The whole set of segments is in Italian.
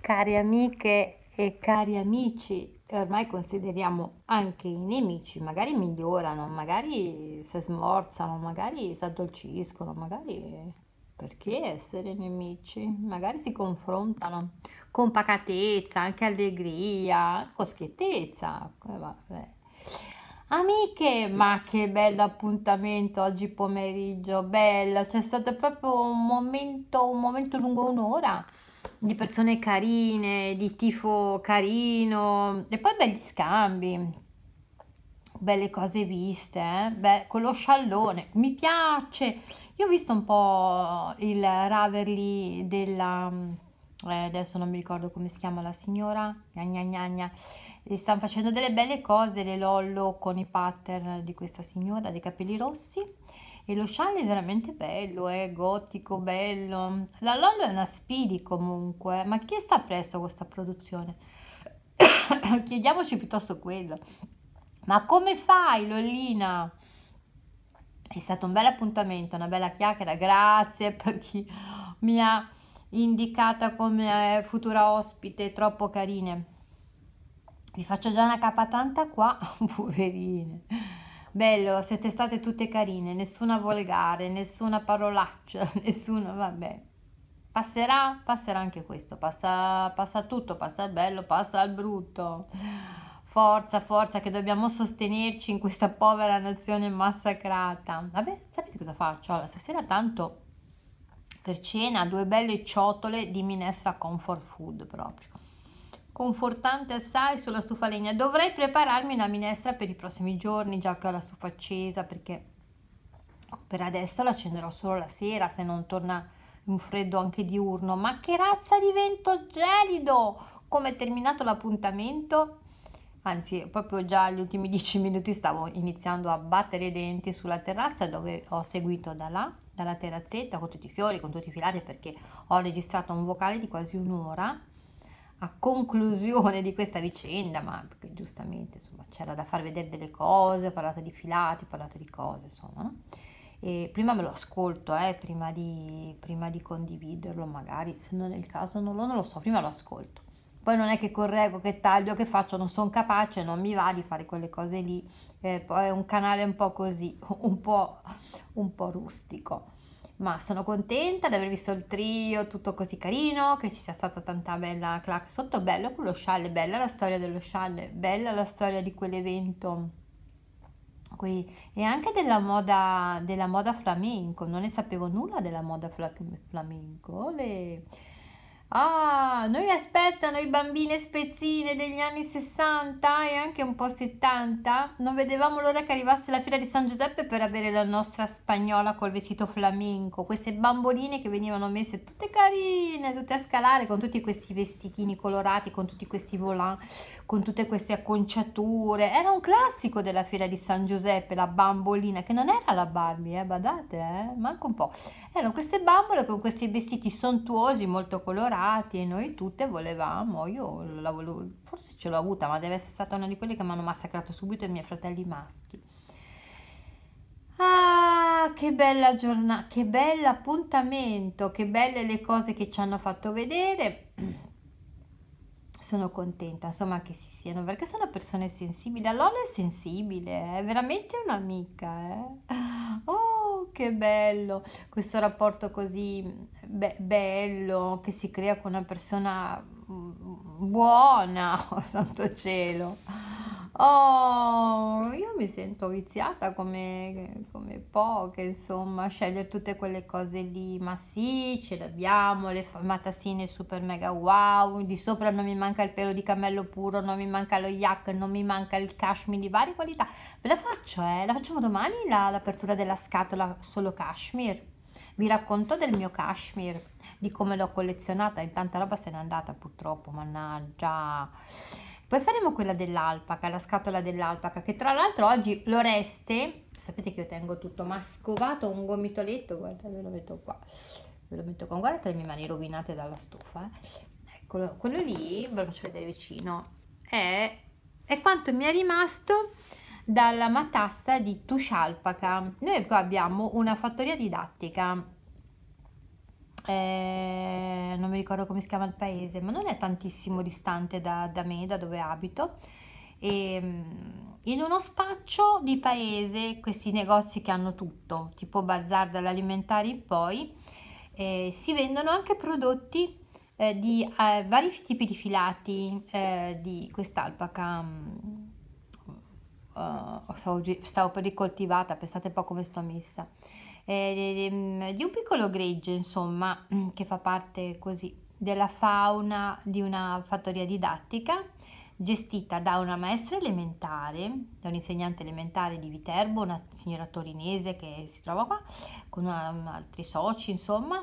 Cari amiche e cari amici, ormai consideriamo anche i nemici, magari migliorano, magari si smorzano, magari si addolciscono, magari perché essere nemici? Magari si confrontano con pacatezza, anche allegria, con schiettezza. Eh, eh. Amiche, ma che bello appuntamento oggi pomeriggio, bello, c'è stato proprio un momento, un momento lungo un'ora di persone carine, di tifo carino e poi belli scambi, belle cose viste, eh? Beh, quello sciallone mi piace. Io ho visto un po' il Raverly della eh, adesso non mi ricordo come si chiama la signora, gna gna gna gna e stanno facendo delle belle cose le Lollo con i pattern di questa signora dei capelli rossi e lo scialle è veramente bello, è eh? gotico, bello. La Lollo è una Speedy comunque, ma chi sta presto questa produzione? Chiediamoci piuttosto quello. Ma come fai Lollina? È stato un bel appuntamento, una bella chiacchiera, grazie per chi mi ha indicata come futura ospite, troppo carine vi faccio già una capatanta qua poverine bello siete state tutte carine nessuna volgare nessuna parolaccia nessuna vabbè passerà passerà anche questo passa, passa tutto passa il bello passa il brutto forza forza che dobbiamo sostenerci in questa povera nazione massacrata vabbè sapete cosa faccio allora, stasera tanto per cena due belle ciotole di minestra comfort food proprio confortante assai sulla stufa legna. Dovrei prepararmi una minestra per i prossimi giorni, già che ho la stufa accesa, perché per adesso la accenderò solo la sera, se non torna un freddo anche diurno. Ma che razza di vento gelido! Come è terminato l'appuntamento? Anzi, proprio già gli ultimi dieci minuti stavo iniziando a battere i denti sulla terrazza dove ho seguito da là, dalla terrazzetta, con tutti i fiori, con tutti i filati, perché ho registrato un vocale di quasi un'ora a conclusione di questa vicenda, ma perché giustamente insomma, c'era da far vedere delle cose, ho parlato di filati, ho parlato di cose, insomma. No? E prima me lo ascolto, eh, prima, di, prima, di, condividerlo, magari se non è il caso non lo, non lo so, prima lo ascolto. Poi non è che correggo, che taglio, che faccio, non sono capace, non mi va di fare quelle cose lì. Eh, poi è un canale un po' così, un po', un po rustico ma sono contenta di aver visto il trio tutto così carino, che ci sia stata tanta bella clac sotto, bello quello scialle, bella la storia dello scialle, bella la storia di quell'evento qui e anche della moda, della moda flamenco, non ne sapevo nulla della moda flamenco, le Ah, noi a Spezia, noi bambine spezzine degli anni 60 e anche un po' 70, non vedevamo l'ora che arrivasse la fiera di San Giuseppe per avere la nostra spagnola col vestito flamenco, queste bamboline che venivano messe tutte carine, tutte a scalare, con tutti questi vestitini colorati, con tutti questi volant, con tutte queste acconciature. Era un classico della fiera di San Giuseppe, la bambolina, che non era la Barbie, eh, badate, eh, manco un po'. Erano queste bambole con questi vestiti sontuosi, molto colorati e noi tutte volevamo, io la volevo, forse ce l'ho avuta, ma deve essere stata una di quelle che mi hanno massacrato subito i miei fratelli maschi. Ah, che bella giornata, che bello appuntamento, che belle le cose che ci hanno fatto vedere. Sono contenta, insomma, che si siano, perché sono persone sensibili. La Lola è sensibile, è veramente un'amica, eh? che bello questo rapporto così be- bello che si crea con una persona mm, buona, oh santo cielo. Oh, io mi sento viziata come, come poche, insomma, scegliere tutte quelle cose lì, ma sì, ce l'abbiamo, le matassine super mega wow, di sopra non mi manca il pelo di cammello puro, non mi manca lo yak, non mi manca il cashmere di varie qualità, ve la faccio, eh, la facciamo domani l'apertura della scatola solo cashmere, vi racconto del mio cashmere, di come l'ho collezionata, e tanta roba se n'è andata purtroppo, mannaggia poi faremo quella dell'alpaca, la scatola dell'alpaca, che tra l'altro oggi l'Oreste, sapete che io tengo tutto mascovato, un gomitoletto, guarda ve lo metto qua, ve lo metto con, guardate le mie mani rovinate dalla stufa, eh. eccolo, quello lì, ve lo faccio vedere vicino, è, è quanto mi è rimasto dalla matassa di Tushalpaca. Noi qua abbiamo una fattoria didattica eh, non mi ricordo come si chiama il paese, ma non è tantissimo distante da, da me, da dove abito. E, ehm, in uno spaccio di paese, questi negozi che hanno tutto, tipo bazar dall'alimentare in poi, eh, si vendono anche prodotti eh, di eh, vari tipi di filati eh, di quest'alpaca. Uh, mm, eh, stavo, stavo per ricoltivata, pensate un po' come sto messa eh, di un piccolo greggio, insomma, mm, che fa parte così della fauna di una fattoria didattica gestita da una maestra elementare, da un'insegnante elementare di Viterbo, una signora torinese che si trova qua, con una, altri soci insomma,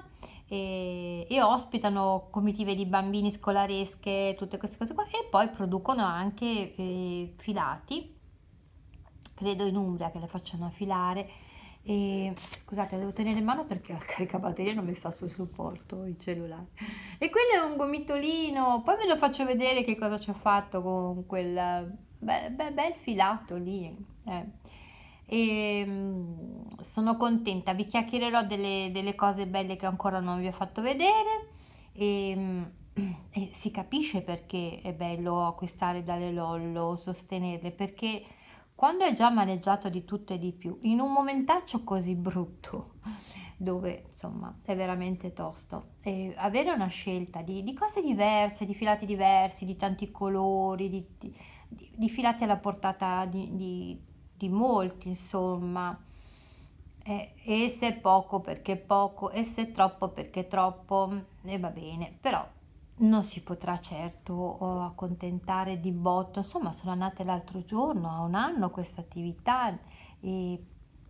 e, e, ospitano comitive di bambini scolaresche, tutte queste cose qua, e poi producono anche eh, filati, credo in Umbria che le facciano affilare, e scusate la devo tenere in mano perché al caricabatterie non mi sta sul supporto il cellulare e quello è un gomitolino poi ve lo faccio vedere che cosa ci ho fatto con quel bel, bel, bel filato lì eh. e ehm, sono contenta vi chiacchiererò delle, delle, cose belle che ancora non vi ho fatto vedere e, ehm, e si capisce perché è bello acquistare dalle lollo sostenerle perché quando è già maneggiato di tutto e di più, in un momentaccio così brutto, dove insomma è veramente tosto, e avere una scelta di, di, cose diverse, di filati diversi, di tanti colori, di, di, di filati alla portata di, molti, insomma, e, e se poco perché poco, e se troppo perché troppo, mm, e va bene, però non si potrà certo accontentare di botto, insomma sono nate l'altro giorno, a un anno questa attività e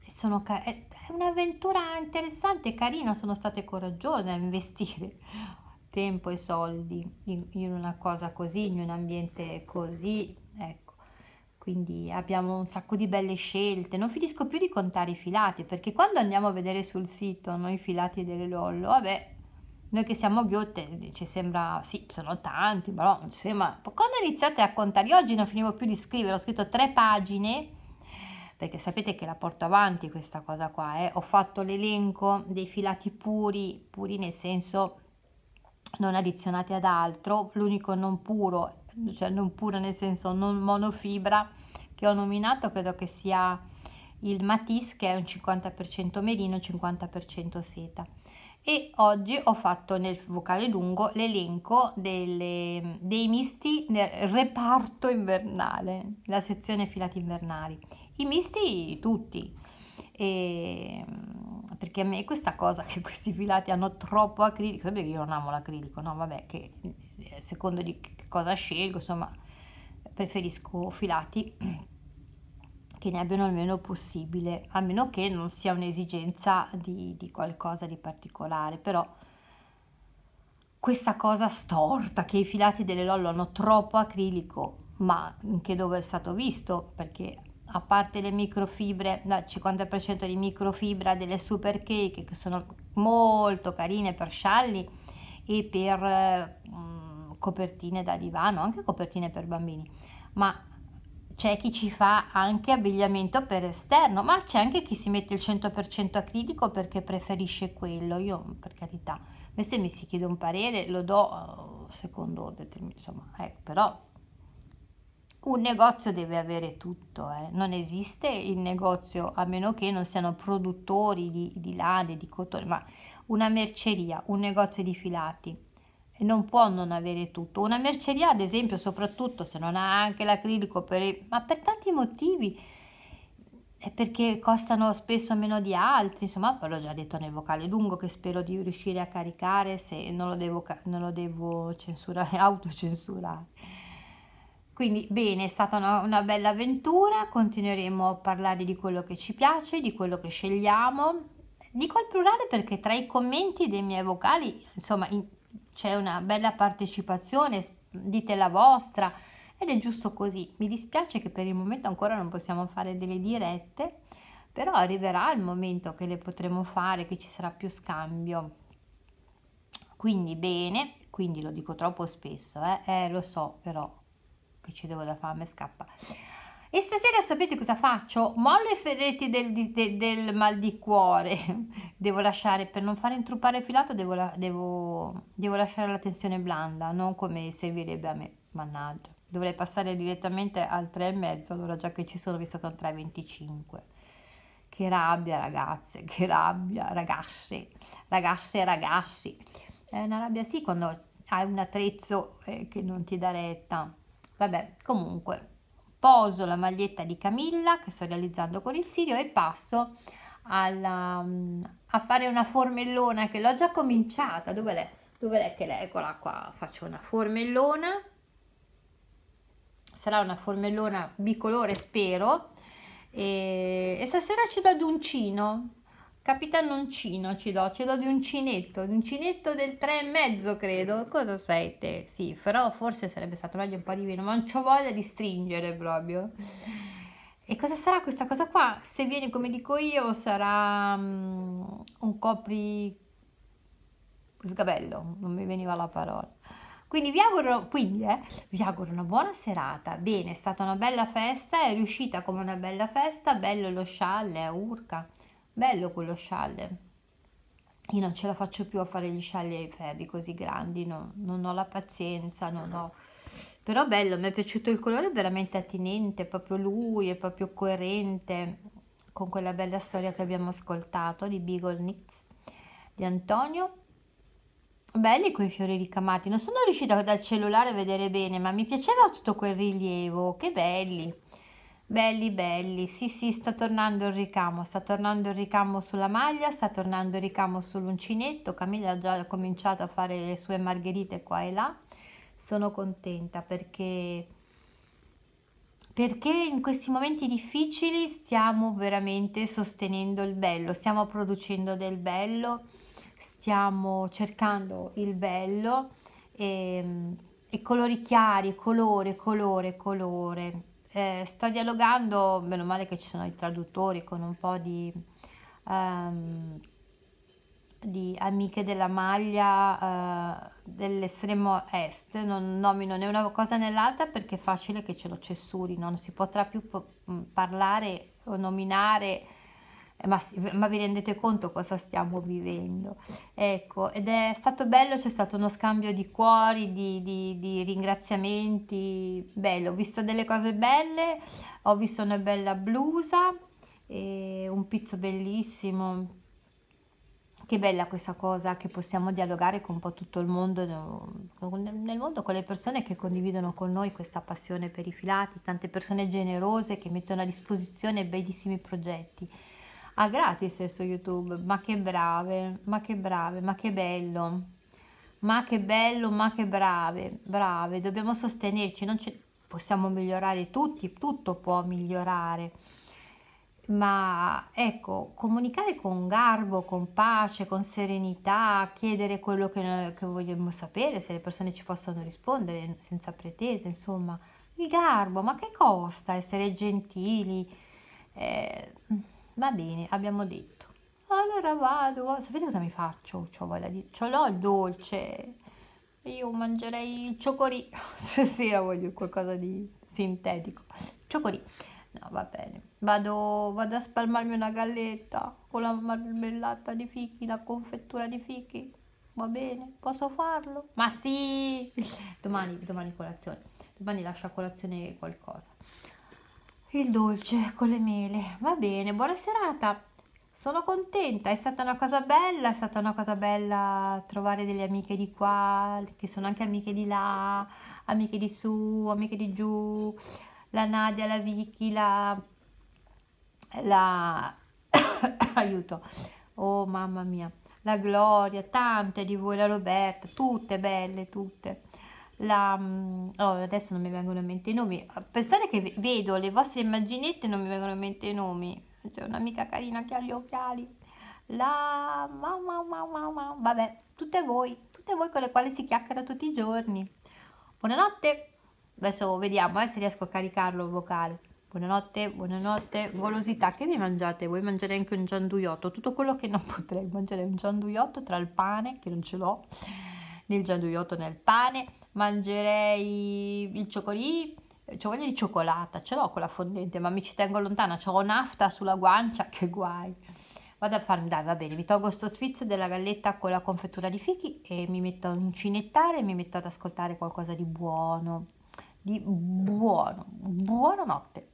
sono è un'avventura interessante, carina, sono state coraggiose a investire tempo e soldi in, in una cosa così, in un ambiente così, ecco quindi abbiamo un sacco di belle scelte, non finisco più di contare i filati, perché quando andiamo a vedere sul sito noi filati delle Lollo, vabbè, noi che siamo ghiotte ci sembra, sì, sono tanti, però insomma, Quando iniziate a contare, io oggi non finivo più di scrivere, ho scritto tre pagine, perché sapete che la porto avanti questa cosa qua, eh? ho fatto l'elenco dei filati puri, puri nel senso non addizionati ad altro, l'unico non puro, cioè non puro nel senso non monofibra, che ho nominato credo che sia il Matisse che è un 50% merino, 50% seta e oggi ho fatto nel vocale lungo l'elenco delle, dei misti nel reparto invernale, la sezione filati invernali. I misti tutti, e, perché a me questa cosa che questi filati hanno troppo acrilico, sapete che io non amo l'acrilico, no vabbè, che secondo di cosa scelgo, insomma preferisco filati che ne abbiano il meno possibile, a meno che non sia un'esigenza di, di qualcosa di particolare, però questa cosa storta che i filati delle lollo hanno troppo acrilico, ma anche dove è stato visto, perché a parte le microfibre, il 50% di microfibra delle super cake che sono molto carine per scialli e per eh, copertine da divano, anche copertine per bambini, ma c'è chi ci fa anche abbigliamento per esterno, ma c'è anche chi si mette il 100% acrilico perché preferisce quello, io per carità, ma se mi si chiede un parere lo do eh, secondo insomma, eh, però un negozio deve avere tutto, eh. non esiste il negozio a meno che non siano produttori di, di lane, di cotone, ma una merceria, un negozio di filati, e non può non avere tutto. Una merceria, ad esempio, soprattutto se non ha anche l'acrilico, per, ma per tanti motivi, è perché costano spesso meno di altri, insomma, ve l'ho già detto nel vocale lungo che spero di riuscire a caricare se non lo devo, non lo devo censurare, autocensurare. Quindi bene, è stata una, una bella avventura, continueremo a parlare di quello che ci piace, di quello che scegliamo. Dico al plurale perché tra i commenti dei miei vocali, insomma, in, c'è una bella partecipazione, dite la vostra ed è giusto così. Mi dispiace che per il momento ancora non possiamo fare delle dirette, però arriverà il momento che le potremo fare, che ci sarà più scambio. Quindi bene, quindi lo dico troppo spesso, eh, eh lo so però che ci devo da fame, scappa. E stasera sapete cosa faccio? Mollo i ferretti del, del, del mal di cuore. devo lasciare, per non far intruppare il filato, devo, devo, devo lasciare la tensione blanda, non come servirebbe a me. Mannaggia, dovrei passare direttamente al 3,5, allora già che ci sono, visto che è un 3,25. Che rabbia ragazze, che rabbia ragazze, ragazze e ragazzi. È una rabbia sì quando hai un attrezzo eh, che non ti dà retta. Vabbè, comunque poso la maglietta di Camilla che sto realizzando con il sirio e passo alla, mm, a fare una formellona che l'ho già cominciata dove è? Dov'è che l'è? Eccola qua, faccio una formellona sarà una formellona bicolore spero e, e stasera ci do ad uncino Capitanoncino ci do, ci do di uncinetto, di uncinetto del e mezzo, credo. Cosa sei te? Sì, però forse sarebbe stato meglio un po' di meno, ma non ho voglia di stringere proprio. E cosa sarà questa cosa qua? Se viene come dico io sarà um, un copri sgabello, non mi veniva la parola. Quindi, vi auguro, quindi eh, vi auguro, una buona serata. Bene, è stata una bella festa, è riuscita come una bella festa, bello lo scialle, urca bello quello scialle io non ce la faccio più a fare gli scialli ai ferri così grandi no? non ho la pazienza non ho però bello mi è piaciuto il colore veramente attinente proprio lui è proprio coerente con quella bella storia che abbiamo ascoltato di Beagle Knits di Antonio belli quei fiori ricamati non sono riuscita dal cellulare a vedere bene ma mi piaceva tutto quel rilievo che belli Belli, belli, sì, sì, sta tornando il ricamo, sta tornando il ricamo sulla maglia, sta tornando il ricamo sull'uncinetto, Camilla ha già cominciato a fare le sue margherite qua e là, sono contenta perché, perché in questi momenti difficili stiamo veramente sostenendo il bello, stiamo producendo del bello, stiamo cercando il bello e, ehm, e colori chiari, colore, colore, colore eh, sto dialogando, meno male che ci sono i traduttori con un po' di, um, di amiche della maglia uh, dell'estremo est, non nomino né una cosa né l'altra perché è facile che ce lo cessurino, non si potrà più mm, parlare o nominare eh, ma, ma, vi rendete conto cosa stiamo vivendo? Ecco, ed è stato bello, c'è stato uno scambio di cuori, di, di, di ringraziamenti, bello, ho visto delle cose belle, ho visto una bella blusa, un pizzo bellissimo, che bella questa cosa che possiamo dialogare con un po' tutto il mondo, nel mondo con le persone che condividono con noi questa passione per i filati, tante persone generose che mettono a disposizione bellissimi progetti a ah, gratis su YouTube. Ma che brave, ma che brave, ma che bello. Ma che bello, ma che brave, brave. Dobbiamo sostenerci, non c'è possiamo migliorare tutti, tutto può migliorare. Ma ecco, comunicare con garbo, con pace, con serenità, chiedere quello che, che vogliamo sapere, se le persone ci possono rispondere senza pretese, insomma, il garbo, ma che costa essere gentili? Eh, va bene abbiamo detto allora vado oh, sapete cosa mi faccio c'ho voglia di Ciò l'ho il dolce io mangerei il ciocorì stasera voglio qualcosa di sintetico ciocorì no va bene vado, vado a spalmarmi una galletta con la marmellata di fichi la confettura di fichi va bene posso farlo ma sì domani domani colazione domani lascio a colazione qualcosa il dolce con le mele. Va bene, buona serata. Sono contenta, è stata una cosa bella, è stata una cosa bella trovare delle amiche di qua, che sono anche amiche di là, amiche di su, amiche di giù, la Nadia, la Vicky, la... la... aiuto, oh mamma mia, la Gloria, tante di voi, la Roberta, tutte belle, tutte la, mm, oh, adesso non mi vengono in mente i nomi, pensate che vedo le vostre immaginette non mi vengono in mente i nomi, c'è un'amica carina che ha gli occhiali, la mamma, mamma, mamma, vabbè, tutte voi, tutte voi con le quali si chiacchiera tutti i giorni. Buonanotte, adesso vediamo eh, se riesco a caricarlo il vocale. Buonanotte, buonanotte, golosità, che vi mangiate? Voi mangiare anche un gianduiotto, tutto quello che non potrei mangiare un gianduiotto tra il pane, che non ce l'ho, nel gianduiotto nel pane, mangerei il cioccolì, ho voglia di cioccolata, ce l'ho quella fondente, ma mi ci tengo lontana, ho nafta sulla guancia, che guai. Vado a farmi, dai, va bene, mi tolgo sto sfizio della galletta con la confettura di fichi e mi metto a uncinettare e mi metto ad ascoltare qualcosa di buono, di buono, buonanotte.